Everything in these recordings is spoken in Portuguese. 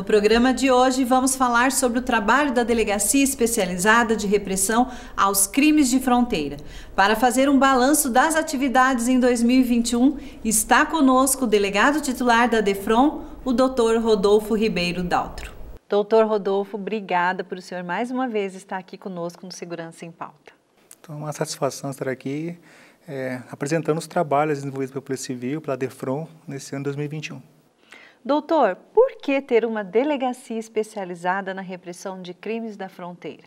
No programa de hoje vamos falar sobre o trabalho da Delegacia Especializada de Repressão aos Crimes de Fronteira. Para fazer um balanço das atividades em 2021, está conosco o delegado titular da DEFRON, o Dr. Rodolfo Ribeiro Daltro. Doutor Rodolfo, obrigada por o senhor mais uma vez estar aqui conosco no Segurança em Pauta. Então, é uma satisfação estar aqui é, apresentando os trabalhos desenvolvidos pela Polícia Civil, pela DEFRON, nesse ano de 2021. Doutor, por que ter uma delegacia especializada na repressão de crimes da fronteira?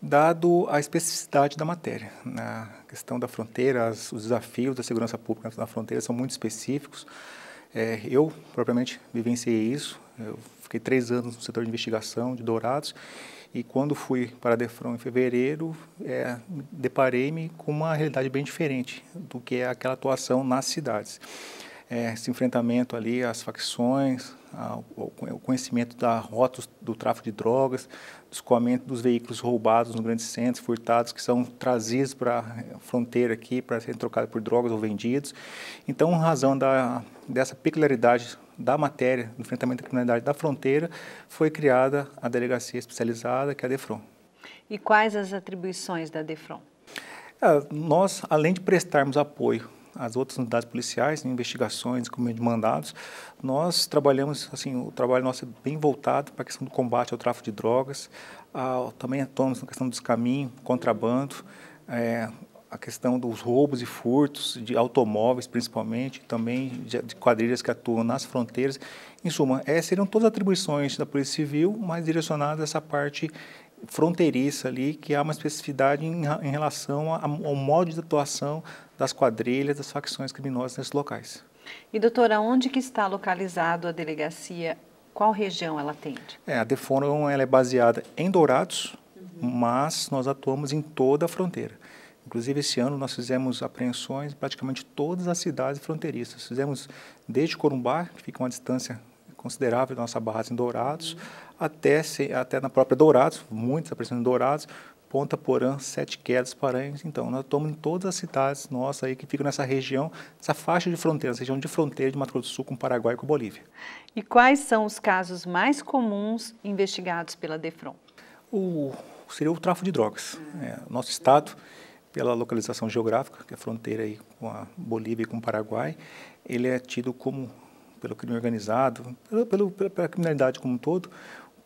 Dado a especificidade da matéria, na né? questão da fronteira, os desafios da segurança pública na fronteira são muito específicos. É, eu, propriamente, vivenciei isso. Eu fiquei três anos no setor de investigação de Dourados e quando fui para a Defron em fevereiro, é, deparei-me com uma realidade bem diferente do que é aquela atuação nas cidades é, esse enfrentamento ali às facções, ao, ao conhecimento da rota do tráfico de drogas, do escoamento dos veículos roubados nos grandes centros, furtados, que são trazidos para a fronteira aqui para serem trocados por drogas ou vendidos. Então, razão da, dessa peculiaridade da matéria do enfrentamento à criminalidade da fronteira, foi criada a delegacia especializada, que é a DEFRON. E quais as atribuições da DEFRON? É, nós, além de prestarmos apoio as outras unidades policiais, em né, investigações, cumprimento de mandados, nós trabalhamos, assim, o trabalho nosso é bem voltado para a questão do combate ao tráfico de drogas, ao, também atuamos na questão do descaminho, contrabando, é, a questão dos roubos e furtos de automóveis, principalmente, também de, quadrilhas que atuam nas fronteiras. Em suma, essas seriam todas atribuições da Polícia Civil, mas direcionadas a essa parte fronteiriça ali, que há uma especificidade em, em relação a, ao modo de atuação das quadrilhas, das facções criminosas nesses locais. E doutora, onde que está localizado a delegacia? Qual região ela atende? É, a Defonon ela é baseada em Dourados, uhum. mas nós atuamos em toda a fronteira. Inclusive, esse ano nós fizemos apreensões em praticamente todas as cidades fronteiriças. Fizemos desde Corumbá, que fica uma distância considerável da nossa base em Dourados, uhum. até, se, até na própria Dourados, muitos aparecendo em Dourados, Ponta Porã, Sete Quedas, Paranhos. Então, nós estamos em todas as cidades nossas aí que ficam nessa região, essa faixa de fronteira, essa região de fronteira de Mato Grosso do Sul com o Paraguai e com a Bolívia. E quais são os casos mais comuns investigados pela DEFRON? O, seria o tráfico de drogas. Uhum. É, nosso estado, pela localização geográfica, que é a fronteira aí com a Bolívia e com o Paraguai, ele é tido como pelo crime organizado, pelo, pelo, pela criminalidade como um todo,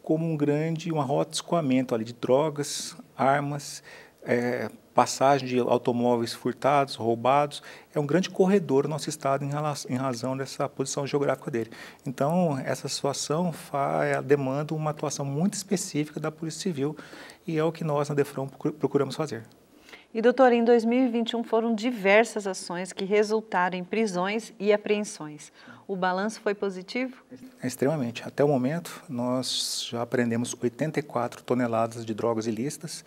como um grande, uma rota de escoamento ali de drogas, armas, é, passagem de automóveis furtados, roubados, é um grande corredor do nosso estado em, relação, em razão dessa posição geográfica dele. Então, essa situação faz, demanda uma atuação muito específica da Polícia Civil e é o que nós na Defrão procuramos fazer. E, doutor, em 2021 foram diversas ações que resultaram em prisões e apreensões. O balanço foi positivo? É extremamente. Até o momento, nós já aprendemos 84 toneladas de drogas ilícitas,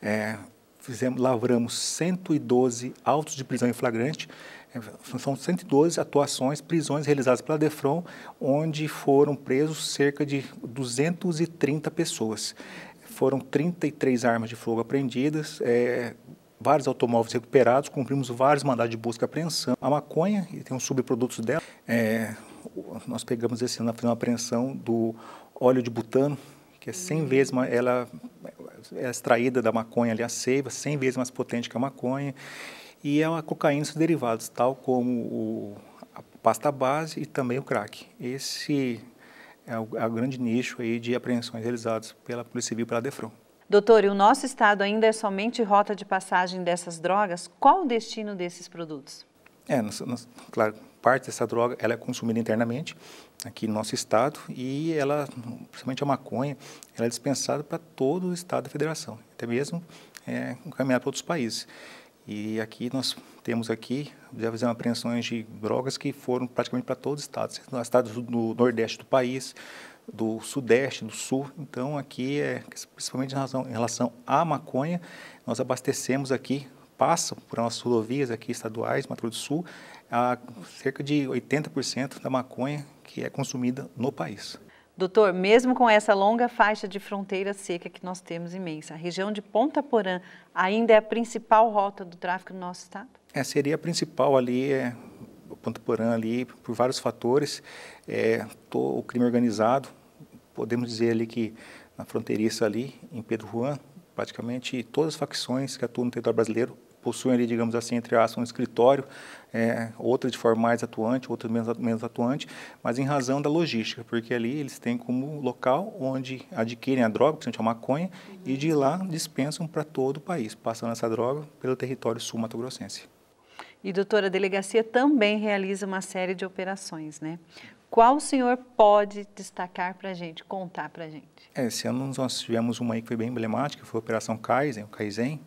é, fizemos, lavramos 112 autos de prisão em flagrante, é, são 112 atuações, prisões realizadas pela DEFRON, onde foram presos cerca de 230 pessoas. Foram 33 armas de fogo apreendidas, é, vários automóveis recuperados, cumprimos vários mandados de busca e apreensão. A maconha e tem uns subprodutos dela. É, nós pegamos esse ano, fizemos uma apreensão do óleo de butano, que é 100 hum. vezes mais, ela é, é extraída da maconha ali a seiva, 100 vezes mais potente que a maconha. E é uma cocaína e seus derivados, tal como o, a pasta base e também o crack. Esse é o, é o grande nicho aí de apreensões realizadas pela Polícia Civil e pela DEFRON. Doutor, e o nosso estado ainda é somente rota de passagem dessas drogas? Qual o destino desses produtos? É, nós, nós, claro, parte dessa droga ela é consumida internamente aqui no nosso estado e ela, principalmente a maconha, ela é dispensada para todo o estado da federação, até mesmo é, encaminhada para outros países. E aqui nós temos aqui, já fizemos apreensões de drogas que foram praticamente para todos os estados, no do Nordeste do país, do sudeste, do sul. Então, aqui, é, principalmente em relação, em relação à maconha, nós abastecemos aqui, passam por nossas rodovias aqui estaduais, Mato Grosso do Sul, a cerca de 80% da maconha que é consumida no país. Doutor, mesmo com essa longa faixa de fronteira seca que nós temos imensa, a região de Ponta Porã ainda é a principal rota do tráfico no nosso estado? É, seria a principal ali, é, Pantuporã ali, por vários fatores, é, tô, o crime organizado, podemos dizer ali que na fronteiriça ali, em Pedro Juan, praticamente todas as facções que atuam no território brasileiro possuem ali, digamos assim, entre aspas, um escritório, é, outra de forma mais atuante, outra menos, menos atuante, mas em razão da logística, porque ali eles têm como local onde adquirem a droga, que se chama maconha, uhum. e de lá dispensam para todo o país, passando essa droga pelo território sul-mato-grossense. E, doutora, a delegacia também realiza uma série de operações, né? Qual o senhor pode destacar para a gente, contar para a gente? É, esse ano nós tivemos uma aí que foi bem emblemática, foi a Operação Kaizen, o Kaizen.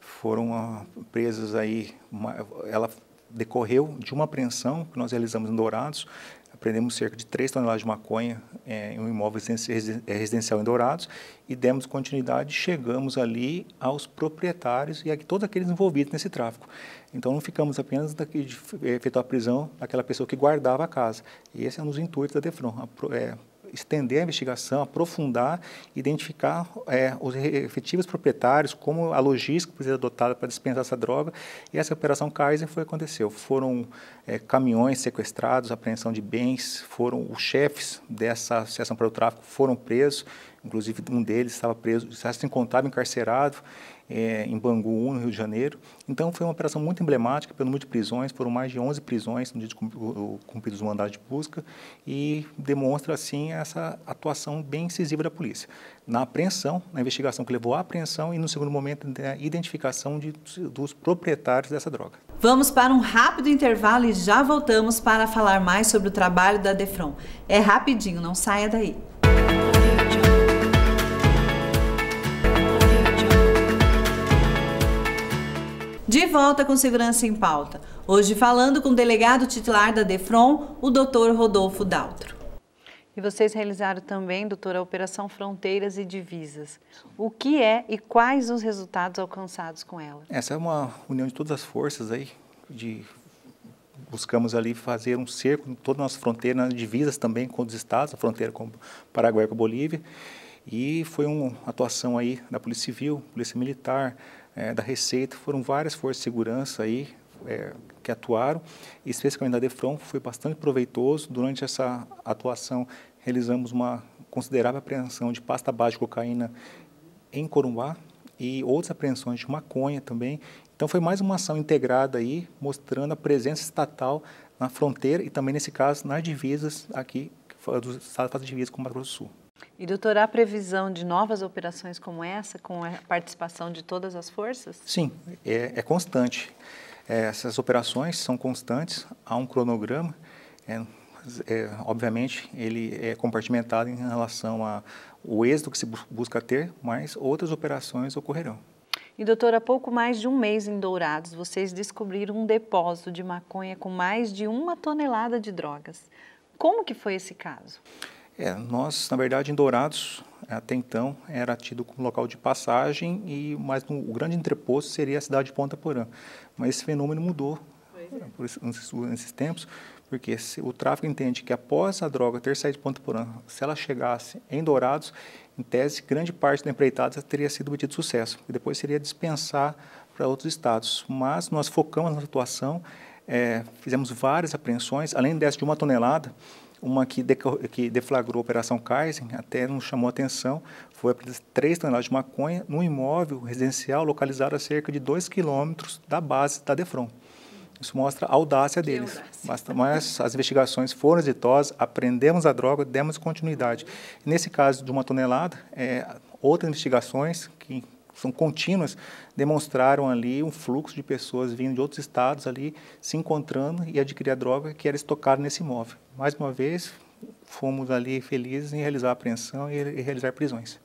Foram ah, presas aí, uma, ela decorreu de uma apreensão que nós realizamos em Dourados, prendemos cerca de 3 toneladas de maconha é, em um imóvel é, residencial em Dourados e demos continuidade, chegamos ali aos proprietários e a todos aqueles envolvidos nesse tráfico. Então não ficamos apenas daqui de é, efetuar a prisão daquela pessoa que guardava a casa. E esse é um dos intuitos da Defron, a, é, estender a investigação, aprofundar, identificar é, os efetivos proprietários, como a logística precisa ser adotada para dispensar essa droga. E essa operação Kaiser foi aconteceu. Foram é, caminhões sequestrados, apreensão de bens, foram os chefes dessa associação para o tráfico foram presos Inclusive, um deles estava preso, já se encontrava encarcerado é, em Bangu, no Rio de Janeiro. Então, foi uma operação muito emblemática pelo número de prisões. Foram mais de 11 prisões no dia de cumpridos o mandado de busca e demonstra, assim, essa atuação bem incisiva da polícia. Na apreensão, na investigação que levou à apreensão e, no segundo momento, na identificação de, dos proprietários dessa droga. Vamos para um rápido intervalo e já voltamos para falar mais sobre o trabalho da Defron. É rapidinho, não saia daí. De volta com Segurança em Pauta. Hoje falando com o delegado titular da DEFRON, o Dr. Rodolfo Daltro. E vocês realizaram também, doutora, a Operação Fronteiras e Divisas. O que é e quais os resultados alcançados com ela? Essa é uma união de todas as forças aí, de buscamos ali fazer um cerco em toda a nossa fronteira, nas divisas também com os estados, a fronteira com Paraguai e com Bolívia. E foi uma atuação aí da Polícia Civil, Polícia Militar, é, da Receita, foram várias forças de segurança aí é, que atuaram, e especificamente da DEFRON, foi bastante proveitoso. Durante essa atuação, realizamos uma considerável apreensão de pasta base de cocaína em Corumbá e outras apreensões de maconha também. Então foi mais uma ação integrada aí, mostrando a presença estatal na fronteira e também, nesse caso, nas divisas aqui, do estado de com o Mato Grosso do Sul. E doutor, há previsão de novas operações como essa, com a participação de todas as forças? Sim, é, é constante. É, essas operações são constantes, há um cronograma. É, é, obviamente, ele é compartimentado em relação ao êxito que se busca ter, mas outras operações ocorrerão. E, doutor, há pouco mais de um mês em Dourados, vocês descobriram um depósito de maconha com mais de uma tonelada de drogas. Como que foi esse caso? É, nós, na verdade, em Dourados, até então, era tido como local de passagem, e mas no, o grande entreposto seria a cidade de Ponta Porã. Mas esse fenômeno mudou é. nesses, nesses tempos, porque o tráfico entende que após a droga ter saído de Ponta Porã, se ela chegasse em Dourados, em tese, grande parte da empreitada teria sido obtido sucesso, e depois seria dispensar para outros estados. Mas nós focamos na situação é, fizemos várias apreensões, além dessa de uma tonelada, uma que, que deflagrou a Operação Kaizen, até nos chamou a atenção, foi apenas 3 toneladas de maconha num imóvel residencial localizado a cerca de 2 quilômetros da base da Defron. Isso mostra a audácia que deles. Audácia. Mas, as investigações foram exitosas, apreendemos a droga, demos continuidade. Nesse caso de uma tonelada, é, outras investigações que são contínuas, demonstraram ali um fluxo de pessoas vindo de outros estados ali, se encontrando e adquirir a droga que era estocada nesse imóvel. Mais uma vez, fomos ali felizes em realizar a apreensão e realizar prisões.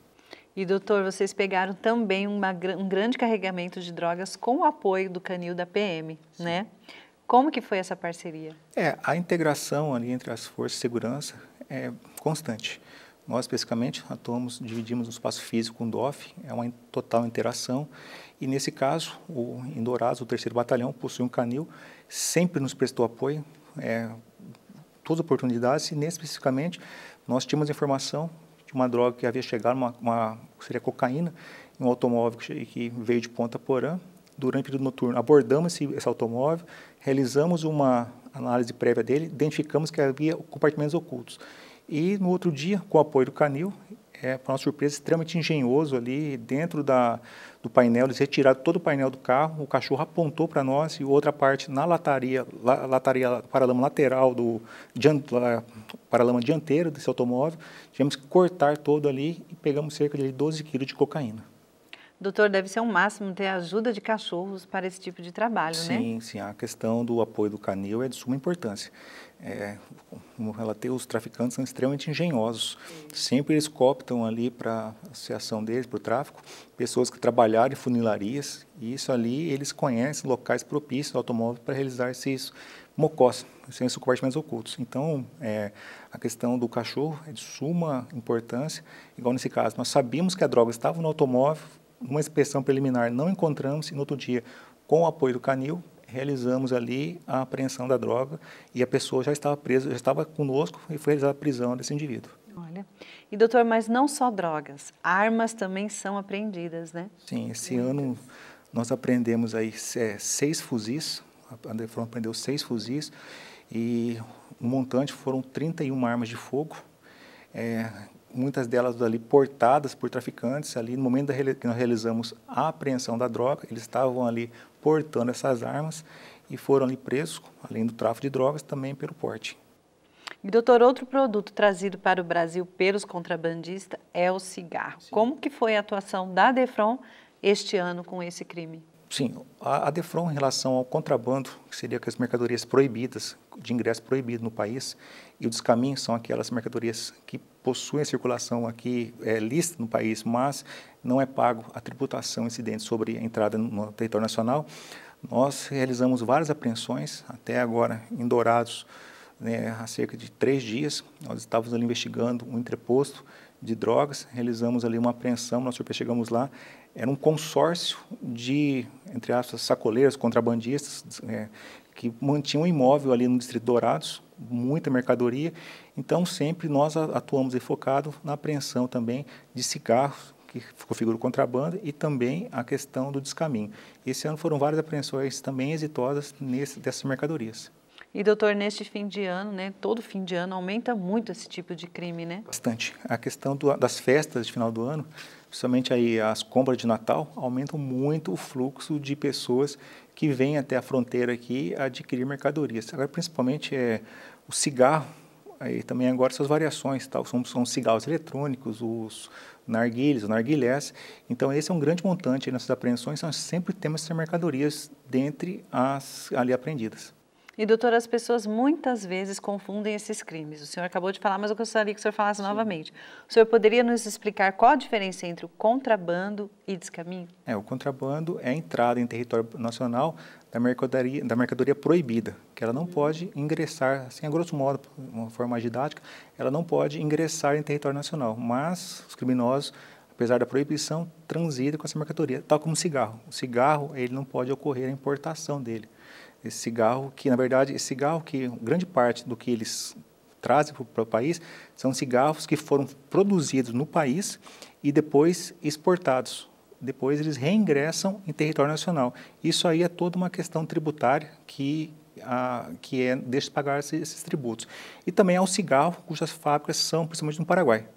E, doutor, vocês pegaram também uma, um grande carregamento de drogas com o apoio do canil da PM, Sim. né? Como que foi essa parceria? É, a integração ali entre as forças de segurança é constante. Nós, especificamente, atuamos, dividimos o espaço físico com o DOF, é uma total interação. E, nesse caso, o Indorados, o terceiro batalhão, possui um canil, sempre nos prestou apoio, é, todas as oportunidades, e, nesse, especificamente, nós tínhamos informação de uma droga que havia chegado, uma, uma seria cocaína, em um automóvel que, que veio de Ponta Porã, durante o período noturno. Abordamos esse, esse automóvel, realizamos uma análise prévia dele, identificamos que havia compartimentos ocultos. E no outro dia, com o apoio do Canil, é, para uma surpresa, extremamente engenhoso ali, dentro da, do painel, eles retiraram todo o painel do carro, o cachorro apontou para nós e outra parte na lataria, la, lataria paralama lateral do diant, la, paralama dianteiro desse automóvel, tivemos que cortar todo ali e pegamos cerca de 12 quilos de cocaína. Doutor, deve ser um máximo ter ajuda de cachorros para esse tipo de trabalho, sim, né? Sim, sim. A questão do apoio do canil é de suma importância. É, como relatei, os traficantes são extremamente engenhosos. Sim. Sempre eles cooptam ali para a associação deles, para o tráfico, pessoas que trabalharam em funilarias. E isso ali, eles conhecem locais propícios ao automóvel para realizar esses mocós, esses compartimentos ocultos. Então, é, a questão do cachorro é de suma importância. Igual nesse caso, nós sabíamos que a droga estava no automóvel, numa inspeção preliminar não encontramos e no outro dia, com o apoio do Canil, realizamos ali a apreensão da droga e a pessoa já estava presa, já estava conosco e foi realizada a prisão desse indivíduo. Olha, e doutor, mas não só drogas, armas também são apreendidas, né? Sim, esse ano nós apreendemos aí é, seis fuzis, a Defron apreendeu seis fuzis e um montante foram 31 armas de fogo, é, muitas delas ali portadas por traficantes. Ali no momento que nós realizamos a apreensão da droga, eles estavam ali portando essas armas e foram ali presos, além do tráfico de drogas, também pelo porte. E, doutor, outro produto trazido para o Brasil pelos contrabandistas é o cigarro. Sim. Como que foi a atuação da DEFRON este ano com esse crime? Sim, a, a DEFRON em relação ao contrabando, que seria com as mercadorias proibidas, de ingresso proibido no país, e o descaminho são aquelas mercadorias que possuem a circulação aqui é, lista no país, mas não é pago a tributação incidente sobre a entrada no território nacional. Nós realizamos várias apreensões, até agora em Dourados, né, há cerca de três dias, nós estávamos ali investigando um entreposto, de drogas, realizamos ali uma apreensão, nós chegamos lá, era um consórcio de, entre aspas, sacoleiros, contrabandistas, é, que mantinham um imóvel ali no Distrito Dourados, muita mercadoria, então sempre nós atuamos focado na apreensão também de cigarros, que configura o contrabando, e também a questão do descaminho. Esse ano foram várias apreensões também exitosas nesse, dessas mercadorias. E, doutor, neste fim de ano, né, todo fim de ano, aumenta muito esse tipo de crime, né? Bastante. A questão do, das festas de final do ano, principalmente aí as compras de Natal, aumentam muito o fluxo de pessoas que vêm até a fronteira aqui adquirir mercadorias. Agora, principalmente, é, o cigarro, aí também agora suas variações, tal, são, são cigarros eletrônicos, os narguilhos, narguilés. Então, esse é um grande montante nessas apreensões, nós sempre temos essas mercadorias dentre as ali apreendidas. E, doutora, as pessoas muitas vezes confundem esses crimes. O senhor acabou de falar, mas eu gostaria que o senhor falasse Sim. novamente. O senhor poderia nos explicar qual a diferença entre o contrabando e descaminho? É, o contrabando é a entrada em território nacional da mercadoria, da mercadoria proibida, que ela não uhum. pode ingressar, assim, a grosso modo, uma forma didática, ela não pode ingressar em território nacional, mas os criminosos, apesar da proibição, transitam com essa mercadoria, tal como o cigarro. O cigarro, ele não pode ocorrer a importação dele esse cigarro que, na verdade, esse cigarro que grande parte do que eles trazem para o país são cigarros que foram produzidos no país e depois exportados. Depois eles reingressam em território nacional. Isso aí é toda uma questão tributária que, a, que é, deixa de pagar esses, esses tributos. E também há é o cigarro cujas fábricas são principalmente no Paraguai.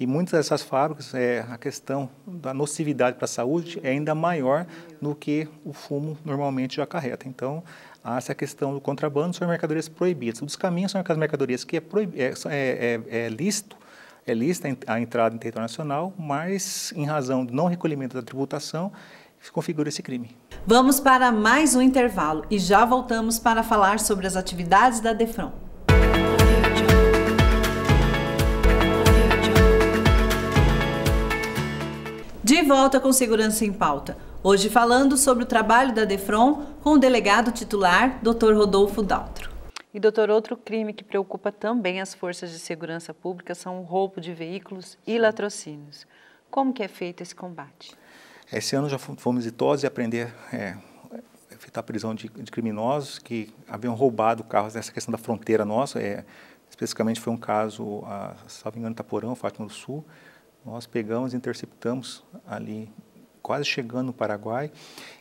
E muitas dessas fábricas, é, a questão da nocividade para a saúde é ainda maior do que o fumo normalmente já acarreta. Então, há essa questão do contrabando, são mercadorias proibidas. os caminhos são aquelas mercadorias que é, proib... é, é, é, é lícito, é a entrada em território nacional, mas em razão do não recolhimento da tributação, configura esse crime. Vamos para mais um intervalo e já voltamos para falar sobre as atividades da DEFRON. De volta com Segurança em Pauta. Hoje falando sobre o trabalho da DEFRON com o delegado titular, Dr. Rodolfo Daltro. E doutor, outro crime que preocupa também as forças de segurança pública são o roubo de veículos e latrocínios. Como que é feito esse combate? Esse ano já fomos exitosos em aprender, é, evitar a prisão de, de, criminosos que haviam roubado carros nessa questão da fronteira nossa. É, especificamente foi um caso, a, ah, se não me engano, Itaporã, Fátima do Sul, nós pegamos, interceptamos ali, quase chegando no Paraguai.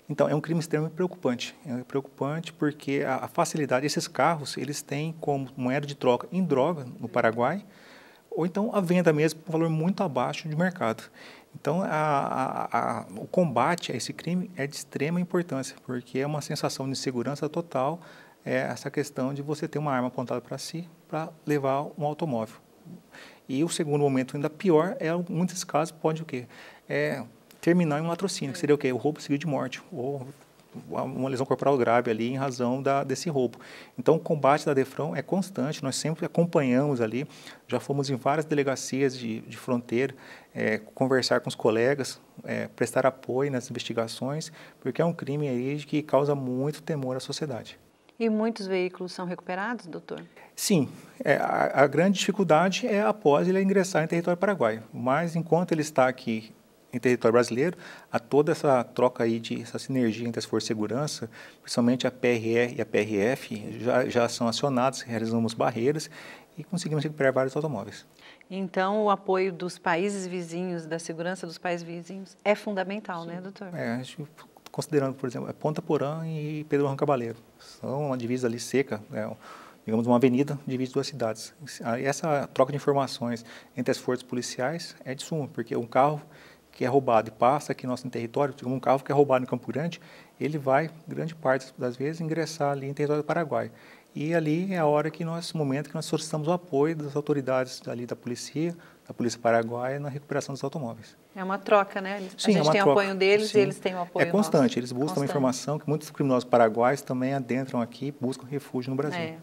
Então, é um crime extremamente preocupante. É preocupante porque a, a facilidade, esses carros, eles têm como moeda de troca em droga no Paraguai, ou então a venda mesmo por um valor muito abaixo de mercado. Então, a, a, a, o combate a esse crime é de extrema importância, porque é uma sensação de segurança total é essa questão de você ter uma arma apontada para si para levar um automóvel. E o segundo momento, ainda pior, é muitos casos pode o quê? É terminar em um latrocínio, que seria o quê? O roubo seguido de morte, ou uma lesão corporal grave ali em razão da, desse roubo. Então, o combate da defrão é constante, nós sempre acompanhamos ali, já fomos em várias delegacias de, de fronteira, é, conversar com os colegas, é, prestar apoio nas investigações, porque é um crime aí que causa muito temor à sociedade. E muitos veículos são recuperados, doutor? Sim. É, a, a, grande dificuldade é após ele ingressar em território paraguaio. Mas enquanto ele está aqui em território brasileiro, há toda essa troca aí, de, essa sinergia entre as forças de segurança, principalmente a PRE e a PRF, já, já são acionados, realizamos barreiras e conseguimos recuperar vários automóveis. Então, o apoio dos países vizinhos, da segurança dos países vizinhos, é fundamental, né, Sim. né, doutor? É, acho que considerando, por exemplo, é Ponta Porã e Pedro Juan Cabaleiro. São uma divisa ali seca, né, digamos, uma avenida divide duas cidades. Essa troca de informações entre as forças policiais é de suma, porque um carro que é roubado e passa aqui no nosso território, como tipo, um carro que é roubado em Campo Grande, ele vai, grande parte das vezes, ingressar ali em território do Paraguai. E ali é a hora que nós, momento que nós solicitamos o apoio das autoridades ali da polícia, da polícia paraguaia na recuperação dos automóveis. É uma troca, né? A Sim, é gente é tem troca. apoio deles Sim. e eles têm o apoio. É constante, nosso. eles buscam constante. informação que muitos criminosos paraguaios também adentram aqui, buscam refúgio no Brasil. É.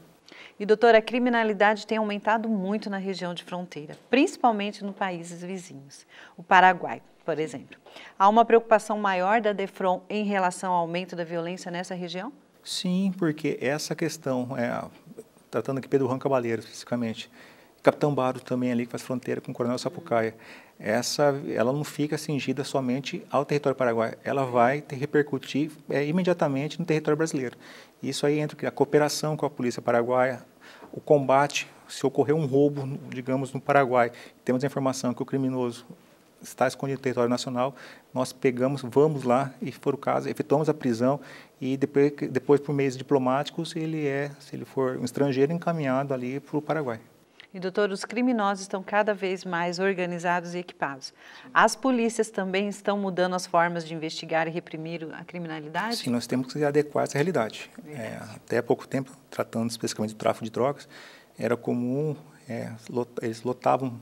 E, doutora, a criminalidade tem aumentado muito na região de fronteira, principalmente nos países vizinhos. O Paraguai, por exemplo. Há uma preocupação maior da DEFRON em relação ao aumento da violência nessa região? Sim, porque essa questão, é, tratando aqui Pedro Juan Cabaleiro, especificamente, Capitão Baro também ali que faz fronteira com o Coronel Sapucaia, essa, ela não fica cingida somente ao território paraguaio, ela vai ter, repercutir é, imediatamente no território brasileiro. Isso aí entra a cooperação com a polícia paraguaia, o combate, se ocorrer um roubo, digamos, no Paraguai, temos a informação que o criminoso está escondido no território nacional, nós pegamos, vamos lá, e se for o caso, efetuamos a prisão e depois, depois por meios diplomáticos, ele é, se ele for um estrangeiro, encaminhado ali para o Paraguai. E, doutor, os criminosos estão cada vez mais organizados e equipados. As polícias também estão mudando as formas de investigar e reprimir a criminalidade? Sim, nós temos que adequar essa realidade. É, até há pouco tempo, tratando especificamente do tráfico de drogas, era comum, é, lot, eles lotavam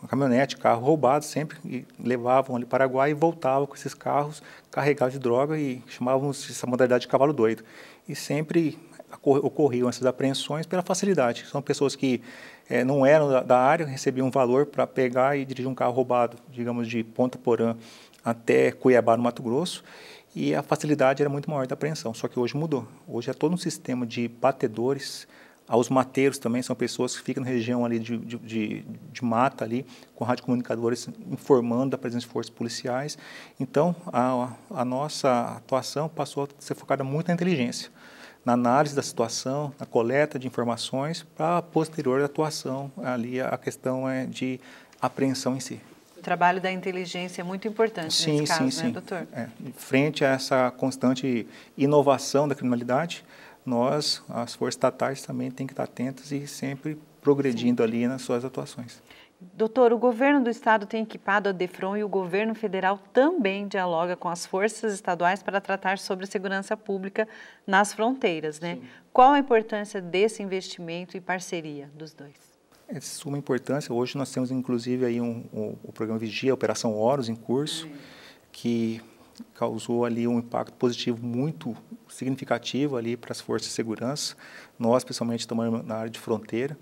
uma caminhonete, carro roubado sempre, levavam ali para Paraguai e voltavam com esses carros carregados de droga e chamavam essa modalidade de cavalo doido. E sempre ocorriam essas apreensões pela facilidade. São pessoas que é, não eram da, da, área, recebiam um valor para pegar e dirigir um carro roubado, digamos, de Ponta Porã até Cuiabá, no Mato Grosso, e a facilidade era muito maior da apreensão. Só que hoje mudou. Hoje é todo um sistema de batedores, aos mateiros também são pessoas que ficam na região ali de, de, de, de mata ali, com radiocomunicadores informando da presença de forças policiais. Então, a, a nossa atuação passou a ser focada muito na inteligência na análise da situação, na coleta de informações para a posterior atuação ali a questão é de apreensão em si. O trabalho da inteligência é muito importante sim, nesse caso, sim, né, sim. doutor? É, frente a essa constante inovação da criminalidade, nós, as forças estatais, também têm que estar atentas e sempre progredindo ali nas suas atuações. Doutor, o governo do estado tem equipado a DEFRON e o governo federal também dialoga com as forças estaduais para tratar sobre segurança pública nas fronteiras, né? Sim. Qual a importância desse investimento e parceria dos dois? É de suma importância. Hoje nós temos, inclusive, aí um, um o programa Vigia, Operação Horus, em curso, que causou ali um impacto positivo muito significativo ali para as forças de segurança. Nós, principalmente, também na área de fronteira.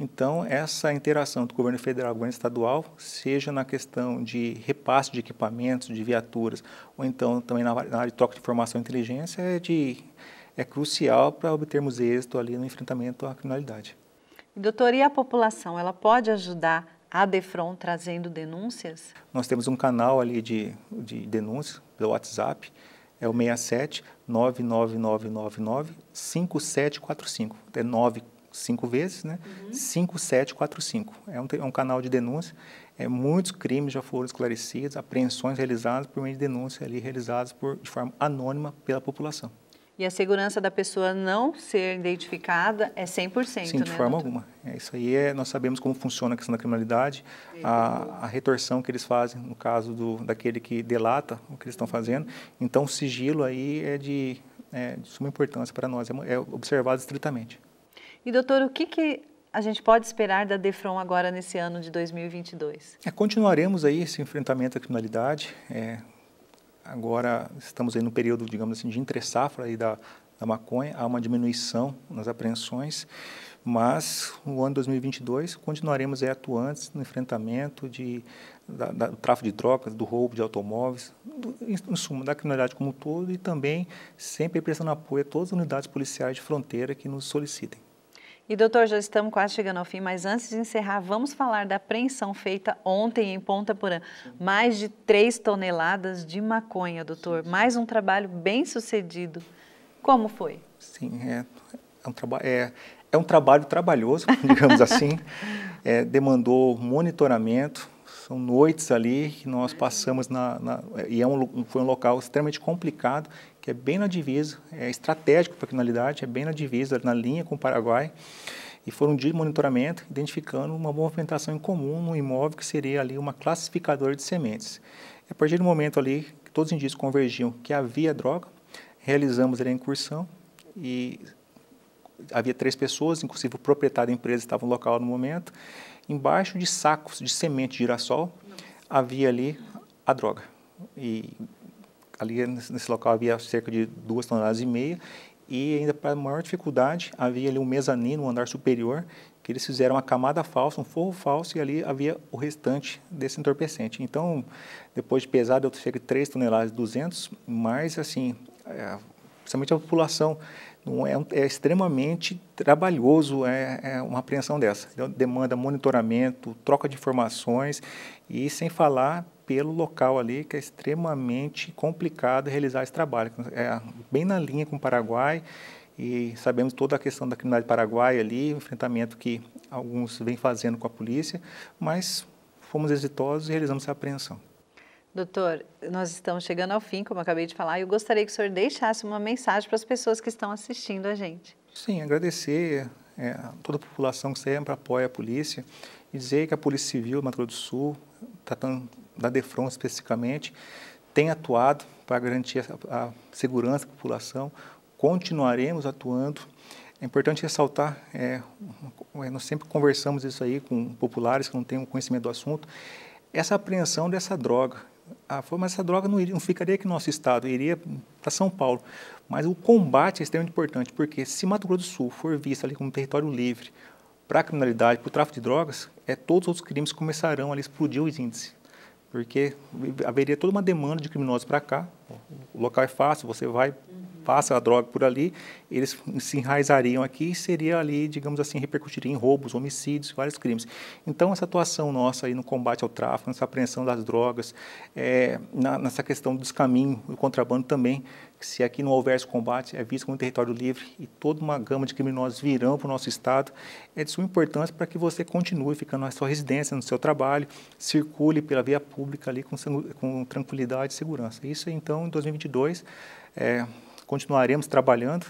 Então, essa interação do governo federal e governo estadual, seja na questão de repasse de equipamentos, de viaturas, ou então também na área de troca de informação e inteligência, é, de, é crucial para obtermos êxito ali no enfrentamento à criminalidade. Doutor, e a população, ela pode ajudar a DEFRON trazendo denúncias? Nós temos um canal ali de, de denúncias, pelo WhatsApp, é o 67 5745 É 9 cinco vezes, né? Uhum. 5745. É um, é um canal de denúncia. É, muitos crimes já foram esclarecidos, apreensões realizadas por meio de denúncia ali realizadas por, de forma anônima pela população. E a segurança da pessoa não ser identificada é 100%, Sim, de né, forma doutor? alguma. É, isso aí é, nós sabemos como funciona a questão da criminalidade, a, a retorção que eles fazem no caso do, daquele que delata o que eles estão fazendo. Então, o sigilo aí é de, é, de suma importância para nós, é, é, observado estritamente. E, doutor, o que, que a gente pode esperar da DEFRON agora nesse ano de 2022? É, continuaremos aí esse enfrentamento à criminalidade, é, agora estamos aí no período, digamos assim, de entre safra aí da, da maconha, há uma diminuição nas apreensões, mas no ano 2022 continuaremos aí atuantes no enfrentamento de, da, da, do tráfico de drogas, do roubo de automóveis, do, em suma, da criminalidade como um todo e também sempre prestando apoio a todas as unidades policiais de fronteira que nos solicitem. E doutor, já estamos quase chegando ao fim, mas antes de encerrar, vamos falar da apreensão feita ontem em Ponta Porã. Sim. Mais de 3 toneladas de maconha, doutor. Sim. Mais um trabalho bem sucedido. Como foi? Sim, é, é, um, traba é, é um, trabalho trabalhoso, digamos assim. É, demandou monitoramento. São noites ali que nós passamos na, na é, e é um, foi um local extremamente complicado que é bem na divisa, é estratégico para a criminalidade, é bem na divisa, na linha com o Paraguai. E foram um de monitoramento, identificando uma movimentação em comum no imóvel que seria ali uma classificadora de sementes. E a partir do momento ali que todos os indícios convergiam que havia droga, realizamos ali a incursão e havia três pessoas, inclusive o proprietário da empresa estava no local no momento. Embaixo de sacos de semente de girassol Não. havia ali a droga. E ali nesse local havia cerca de duas toneladas e meia e ainda para maior dificuldade havia ali um mezanino, um andar superior, que eles fizeram uma camada falsa, um forro falso e ali havia o restante desse entorpecente. Então, depois de pesado deu cerca de toneladas e 200, mas assim, é, principalmente a população, não é, é extremamente trabalhoso é, é uma apreensão dessa. Então, demanda monitoramento, troca de informações e sem falar pelo local ali, que é extremamente complicado realizar esse trabalho. É bem na linha com o Paraguai e sabemos toda a questão da criminalidade paraguaia ali, o enfrentamento que alguns vêm fazendo com a polícia, mas fomos exitosos e realizamos essa apreensão. Doutor, nós estamos chegando ao fim, como eu acabei de falar, e eu gostaria que o senhor deixasse uma mensagem para as pessoas que estão assistindo a gente. Sim, agradecer é, a toda a população que sempre apoia a polícia e dizer que a Polícia Civil do Mato Grosso do Sul está da DEFRON especificamente, tem atuado para garantir a, a segurança da população, continuaremos atuando. É importante ressaltar, é, é, nós sempre conversamos isso aí com populares que não têm um conhecimento do assunto, essa apreensão dessa droga. mas essa droga não, iria, não ficaria aqui no nosso estado, iria para São Paulo. Mas o combate é extremamente importante, porque se Mato Grosso do Sul for visto ali como território livre para a criminalidade, para o tráfico de drogas, é, todos os outros crimes começarão a explodir os índices porque haveria toda uma demanda de criminosos para cá, o local é fácil, você vai, passa a droga por ali, eles se enraizariam aqui e seria ali, digamos assim, repercutiria em roubos, homicídios, vários crimes. Então, essa atuação nossa aí no combate ao tráfico, nessa apreensão das drogas, é, na, nessa questão do descaminho, do contrabando também, se aqui não houver esse combate, é visto como um território livre e toda uma gama de criminosos virão para o nosso Estado, é de suma importância para que você continue ficando na sua residência, no seu trabalho, circule pela via pública ali com, com tranquilidade e segurança. Isso, então, então, em 2022, é, continuaremos trabalhando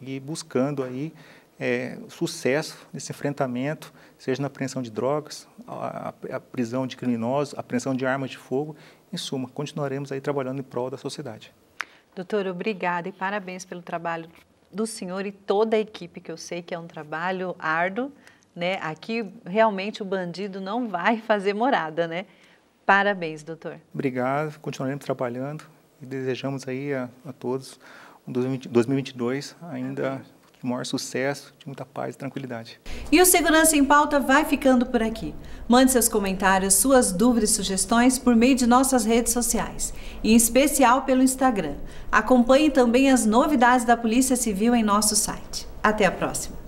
e buscando aí é, sucesso nesse enfrentamento, seja na apreensão de drogas, a, a, prisão de criminosos, a apreensão de armas de fogo. Em suma, continuaremos aí trabalhando em prol da sociedade. Doutor, obrigada e parabéns pelo trabalho do senhor e toda a equipe, que eu sei que é um trabalho árduo, né? Aqui realmente o bandido não vai fazer morada, né? Parabéns, doutor. Obrigado, continuaremos trabalhando e desejamos aí a, a todos um 2022 ainda de maior sucesso, de muita paz e tranquilidade. E o Segurança em Pauta vai ficando por aqui. Mande seus comentários, suas dúvidas e sugestões por meio de nossas redes sociais, em especial pelo Instagram. Acompanhe também as novidades da Polícia Civil em nosso site. Até a próxima!